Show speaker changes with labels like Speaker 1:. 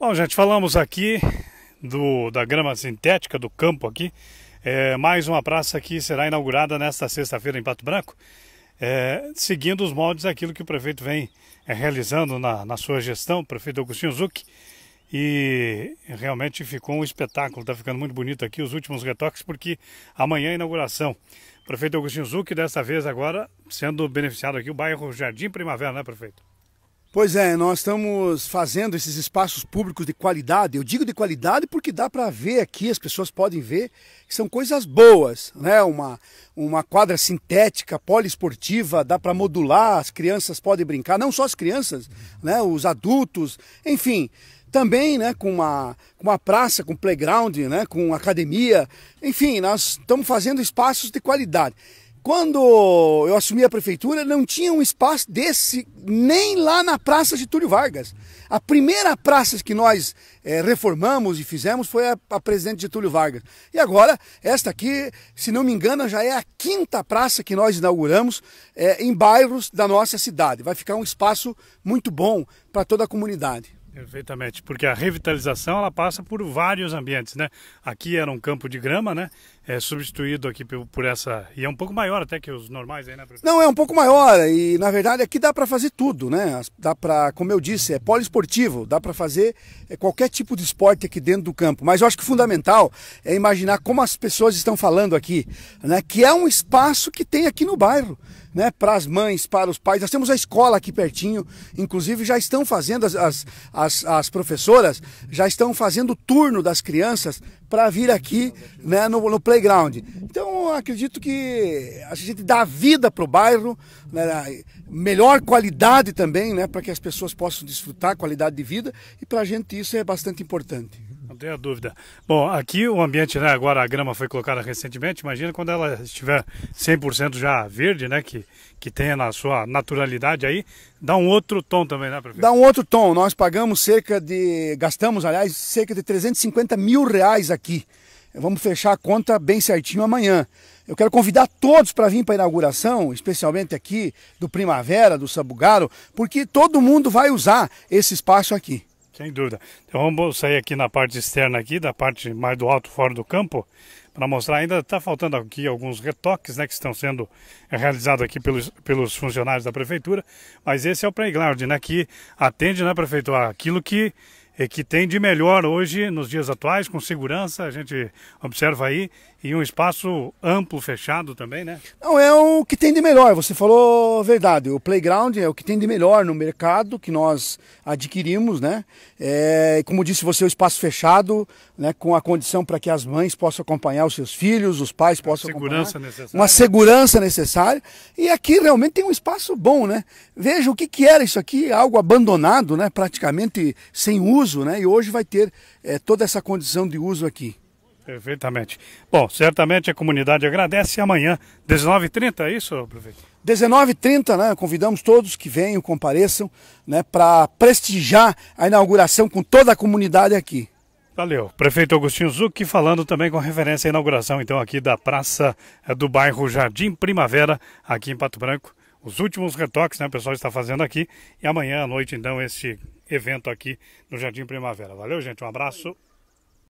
Speaker 1: Bom, gente, falamos aqui do, da grama sintética do campo aqui. É, mais uma praça que será inaugurada nesta sexta-feira em Pato Branco, é, seguindo os moldes daquilo que o prefeito vem é, realizando na, na, sua gestão, o prefeito Agostinho Zuc. E realmente ficou um espetáculo, está ficando muito bonito aqui os últimos retoques, porque amanhã é a inauguração. Prefeito Agostinho Zuc, desta vez agora sendo beneficiado aqui o bairro Jardim Primavera, né, prefeito?
Speaker 2: Pois é, nós estamos fazendo esses espaços públicos de qualidade. Eu digo de qualidade porque dá para ver aqui, as pessoas podem ver, que são coisas boas, né? Uma, uma quadra sintética, poliesportiva, dá para modular, as crianças podem brincar, não só as crianças, né? Os adultos, enfim. Também, né, com uma, com uma praça, com playground, né, com academia. Enfim, nós estamos fazendo espaços de qualidade quando eu assumi a prefeitura, não tinha um espaço desse nem lá na Praça Getúlio Vargas. A primeira praça que nós é, reformamos e fizemos foi a, a Presidente Getúlio Vargas. E agora, esta aqui, se não me engano, já é a quinta praça que nós inauguramos é, em bairros da nossa cidade. Vai ficar um espaço muito bom para toda a comunidade.
Speaker 1: Perfeitamente, porque a revitalização ela passa por vários ambientes, né? Aqui era um campo de grama, né? É substituído aqui por essa e é um pouco maior até que os normais aí, né? Professor?
Speaker 2: Não, é um pouco maior e na verdade aqui dá para fazer tudo, né? Dá para, como eu disse, é poliesportivo, dá para fazer é, qualquer tipo de esporte aqui dentro do campo. Mas eu acho que o fundamental é imaginar como as pessoas estão falando aqui, né? Que é um espaço que tem aqui no bairro. Né, para as mães, para os pais. Nós temos a escola aqui pertinho, inclusive já estão fazendo as, as, as as, as professoras já estão fazendo turno das crianças para vir aqui né, no, no, playground. Então, acredito que a gente dá vida para o bairro, né, melhor qualidade também, né, para que as pessoas possam desfrutar qualidade de vida, e para a gente isso é bastante importante.
Speaker 1: Não tenha dúvida. Bom, aqui o ambiente, né, agora a grama foi colocada recentemente, imagina quando ela estiver 100% já verde, né, que, que tenha na sua naturalidade aí, dá um outro tom também, né, professor? Dá
Speaker 2: um outro tom, nós pagamos cerca de, gastamos, aliás, cerca de 350 mil reais aqui. Vamos fechar a conta bem certinho amanhã. Eu quero convidar todos para vir para a inauguração, especialmente aqui do Primavera, do Sabugaro, porque todo mundo vai usar esse espaço aqui.
Speaker 1: Sem dúvida. Então vamos sair aqui na parte externa aqui, da parte mais do alto, fora do campo, para mostrar. Ainda está faltando aqui alguns retoques, né, que estão sendo eh, realizados aqui pelos, pelos funcionários da prefeitura. Mas esse é o playground, né, que atende, né, prefeito, aquilo que é que tem de melhor hoje, nos dias atuais, com segurança, a gente observa aí, e um espaço amplo, fechado também, né?
Speaker 2: Não, é o que tem de melhor, você falou a verdade. O playground é o que tem de melhor no mercado que nós adquirimos, né? É, como disse você, o é espaço fechado, né, com a condição para que as mães possam acompanhar os seus filhos, os pais possam segurança necessária. Uma segurança necessária. E aqui realmente tem um espaço bom, né? Veja o que, que era isso aqui, algo abandonado, né? Praticamente sem uso uso, né? E hoje vai ter é, toda essa condição de uso aqui.
Speaker 1: Perfeitamente. Bom, certamente a comunidade agradece. Amanhã, 19h30, é isso, prefeito?
Speaker 2: 19h30, né? Convidamos todos que venham, compareçam, né? Para prestigiar a inauguração com toda a comunidade aqui.
Speaker 1: Valeu. Prefeito Agostinho Zucchi falando também com referência à inauguração, então, aqui da praça eh, do bairro Jardim Primavera, aqui em Pato Branco. Os últimos retoques, né? O pessoal está fazendo aqui. E amanhã à noite, então, esse evento aqui no Jardim Primavera. Valeu, gente. Um abraço.